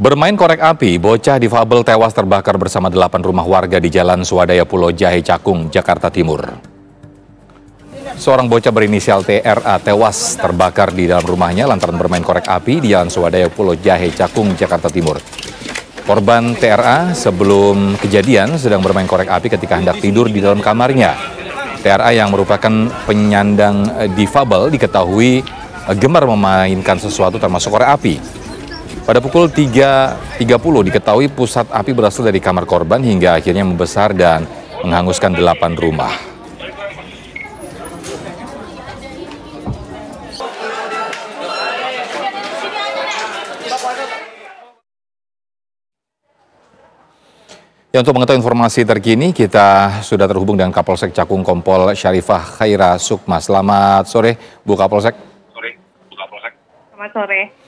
Bermain korek api, bocah difabel tewas terbakar bersama delapan rumah warga di Jalan Swadaya Pulau Jahe Cakung, Jakarta Timur. Seorang bocah berinisial TRA tewas terbakar di dalam rumahnya lantaran bermain korek api di Jalan Swadaya Pulau Jahe Cakung, Jakarta Timur. Korban TRA sebelum kejadian sedang bermain korek api ketika hendak tidur di dalam kamarnya. TRA yang merupakan penyandang difabel diketahui gemar memainkan sesuatu termasuk korek api. Pada pukul 3.30 diketahui pusat api berasal dari kamar korban hingga akhirnya membesar dan menghanguskan delapan rumah. Ya, untuk mengetahui informasi terkini, kita sudah terhubung dengan Kapolsek Cakung Kompol Syarifah Khaira Sukma. Selamat sore, Bu Kapolsek. Sore, Bu Kapolsek. Selamat sore.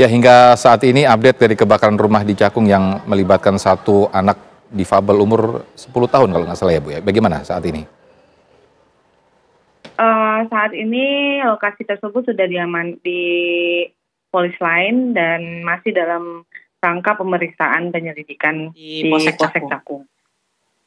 Ya hingga saat ini update dari kebakaran rumah di Cakung yang melibatkan satu anak difabel umur 10 tahun kalau nggak salah ya Bu ya. Bagaimana saat ini? Uh, saat ini lokasi tersebut sudah diaman di polis lain dan masih dalam rangka pemeriksaan penyelidikan di, di Posek Cakung. Cakung.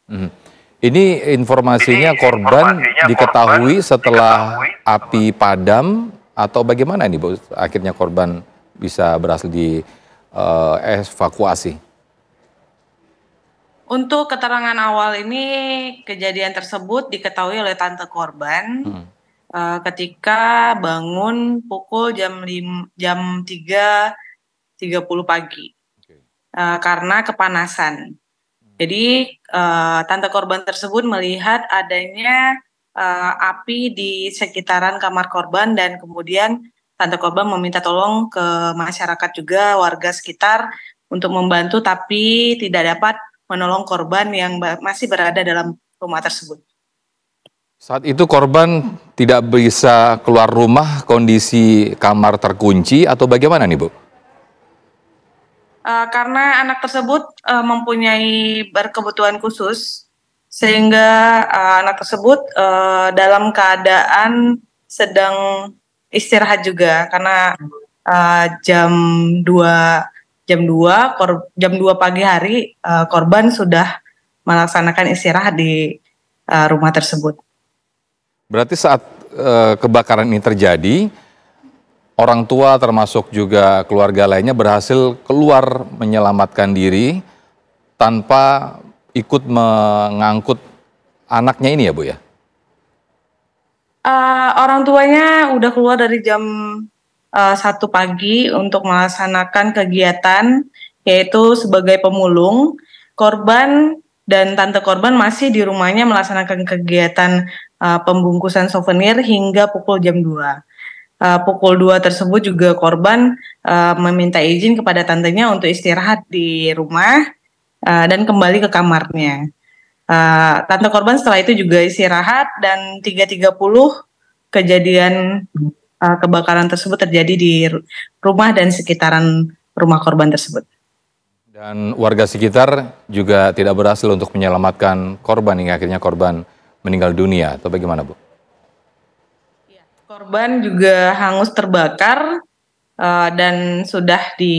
Hmm. Ini informasinya ini korban informasinya diketahui korban setelah diketahui api padam atau bagaimana ini Bu akhirnya korban bisa berhasil dievakuasi? Eh, uh, Untuk keterangan awal ini kejadian tersebut diketahui oleh tante korban hmm. uh, ketika bangun pukul jam lim, jam 3.30 pagi okay. uh, eh, karena kepanasan. Hmm. Jadi uh, tante korban tersebut melihat adanya uh, api di sekitaran kamar korban dan kemudian tante korban meminta tolong ke masyarakat juga warga sekitar untuk membantu tapi tidak dapat menolong korban yang masih berada dalam rumah tersebut. Saat itu korban tidak bisa keluar rumah, kondisi kamar terkunci atau bagaimana nih Bu? Uh, karena anak tersebut uh, mempunyai berkebutuhan khusus, sehingga uh, anak tersebut uh, dalam keadaan sedang istirahat juga karena uh, jam 2 jam 2 kor, jam 2 pagi hari uh, korban sudah melaksanakan istirahat di uh, rumah tersebut. Berarti saat uh, kebakaran ini terjadi orang tua termasuk juga keluarga lainnya berhasil keluar menyelamatkan diri tanpa ikut mengangkut anaknya ini ya Bu ya? orang tuanya udah keluar dari jam eh, satu uh, pagi untuk melaksanakan kegiatan yaitu sebagai pemulung. Korban dan tante korban masih di rumahnya melaksanakan kegiatan uh, pembungkusan souvenir hingga pukul jam 2. Uh, eh, pukul 2 tersebut juga korban uh, meminta izin kepada tantenya untuk istirahat di rumah uh, dan kembali ke kamarnya. Uh, tante korban setelah itu juga istirahat dan 3.30 kejadian uh, kebakaran tersebut terjadi di rumah dan sekitaran rumah korban tersebut. Dan warga sekitar juga tidak berhasil untuk menyelamatkan korban hingga akhirnya korban meninggal dunia atau bagaimana Bu? Iya, korban juga hangus terbakar uh, dan sudah di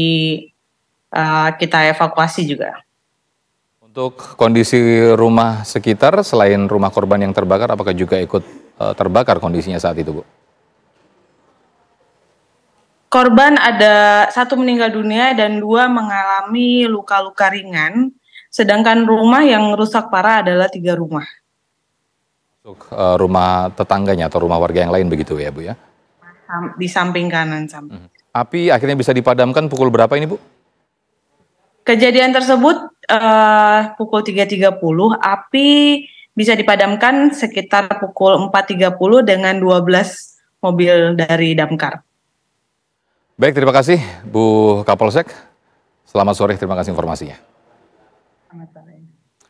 uh, kita evakuasi juga. Untuk kondisi rumah sekitar selain rumah korban yang terbakar apakah juga ikut Eh, terbakar kondisinya saat itu, Bu? Korban ada satu meninggal dunia dan dua mengalami luka-luka ringan, sedangkan rumah yang rusak parah adalah tiga rumah. Untuk eh, rumah tetangganya atau rumah warga yang lain begitu ya Bu ya? Di samping kanan. Samping. Hmm. Api akhirnya bisa dipadamkan pukul berapa ini Bu? Kejadian tersebut uh, pukul 3.30, api bisa dipadamkan sekitar pukul 4.30 dengan 12 mobil dari damkar. Baik, terima kasih Bu Kapolsek. Selamat sore, terima kasih informasinya. Selamat sore.